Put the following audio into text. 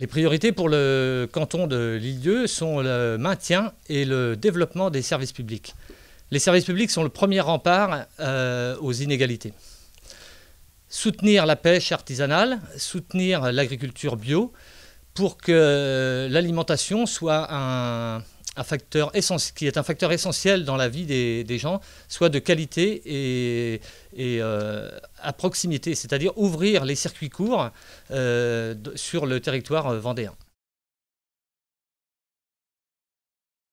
Les priorités pour le canton de lille sont le maintien et le développement des services publics. Les services publics sont le premier rempart euh, aux inégalités. Soutenir la pêche artisanale, soutenir l'agriculture bio, pour que euh, l'alimentation soit un, qui est un facteur essentiel dans la vie des, gens, soit de qualité et, euh, à proximité, c'est-à-dire ouvrir les circuits courts euh, sur le territoire vendéen.